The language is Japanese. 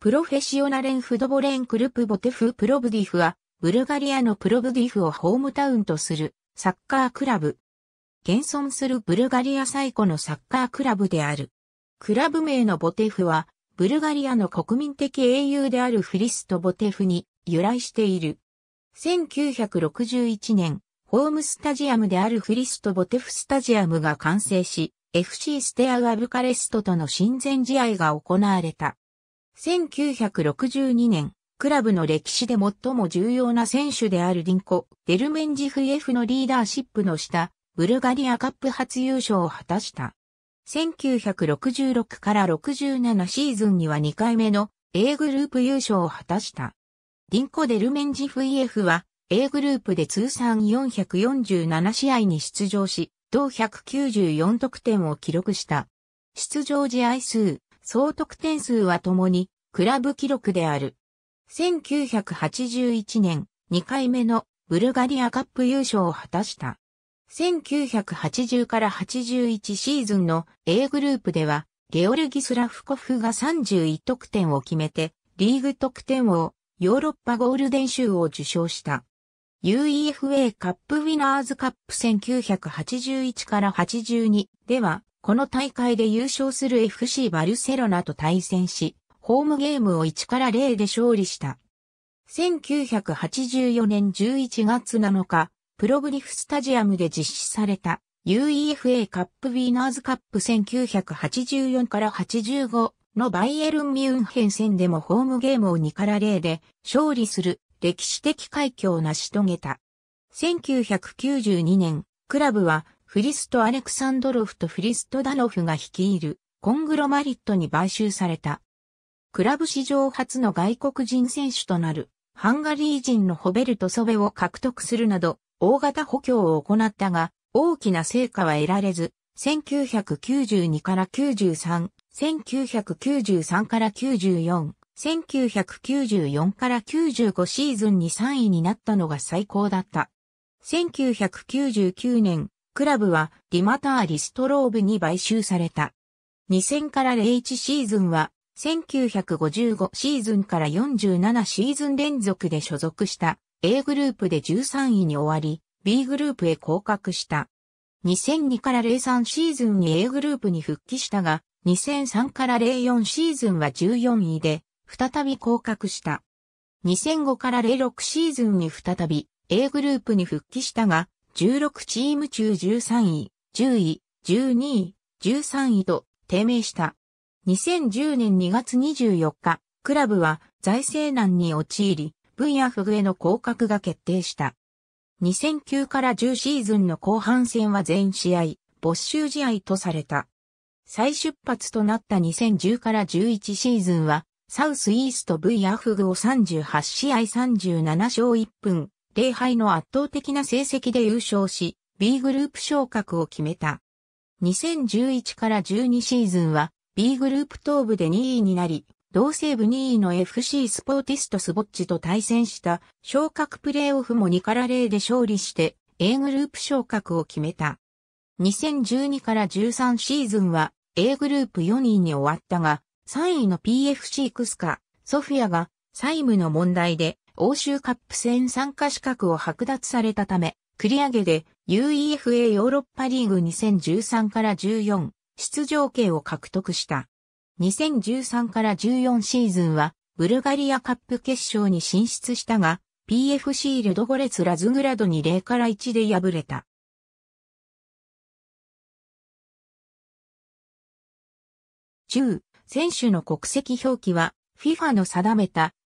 プロフェシオナレンフドボレンクルプボテフプロブディフは、ブルガリアのプロブディフをホームタウンとするサッカークラブ。現存するブルガリア最古のサッカークラブである。クラブ名のボテフは、ブルガリアの国民的英雄であるフリスト・ボテフに由来している。1961年、ホームスタジアムであるフリスト・ボテフスタジアムが完成し、FC ステアガブカレストとの親善試合が行われた。1962年、クラブの歴史で最も重要な選手であるリンコ・デルメンジフイエフのリーダーシップの下、ブルガリアカップ初優勝を果たした。1966から67シーズンには2回目の A グループ優勝を果たした。リンコ・デルメンジフイエフは A グループで通算447試合に出場し、同194得点を記録した。出場試合数総得点数はともに、クラブ記録である。1981年、2回目のブルガリアカップ優勝を果たした。1980から81シーズンの A グループでは、ゲオルギスラフコフが31得点を決めて、リーグ得点王、ヨーロッパゴールデン賞を受賞した。UEFA カップウィナーズカップ1981から82では、この大会で優勝する FC バルセロナと対戦し、ホームゲームを1から0で勝利した。1984年11月7日、プロブリフスタジアムで実施された UEFA カップウィーナーズカップ1984から85のバイエルン・ミュンヘン戦でもホームゲームを2から0で勝利する歴史的快挙を成し遂げた。1992年、クラブはフリスト・アレクサンドロフとフリスト・ダノフが率いるコングロマリットに買収された。クラブ史上初の外国人選手となるハンガリー人のホベルト・ソベを獲得するなど大型補強を行ったが大きな成果は得られず1992から93、1993から94、1994から95シーズンに3位になったのが最高だった。1999年、クラブはリマター・リストローブに買収された。2000から01シーズンは1955シーズンから47シーズン連続で所属した A グループで13位に終わり B グループへ降格した。2002から03シーズンに A グループに復帰したが2003から04シーズンは14位で再び降格した。2005から06シーズンに再び A グループに復帰したが16チーム中13位、10位、12位、13位と低迷した。2010年2月24日、クラブは財政難に陥り、分野不具への降格が決定した。2009から10シーズンの後半戦は全試合、没収試合とされた。再出発となった2010から11シーズンは、サウスイースト V アフグを38試合37勝1分、0敗の圧倒的な成績で優勝し、B グループ昇格を決めた。2011から12シーズンは B グループ東部で2位になり、同西部2位の FC スポーティストスボッチと対戦した昇格プレーオフも2から0で勝利して A グループ昇格を決めた。2012から13シーズンは A グループ4位に終わったが、3位の PFC クスカ、ソフィアが債務の問題で欧州カップ戦参加資格を剥奪されたため、繰り上げで UEFA ヨーロッパリーグ2013から14出場権を獲得した。2013から14シーズンはブルガリアカップ決勝に進出したが、PFC ルドゴレツラズグラドに0から1で敗れた。中、選手の国籍表記は FIFA の定めた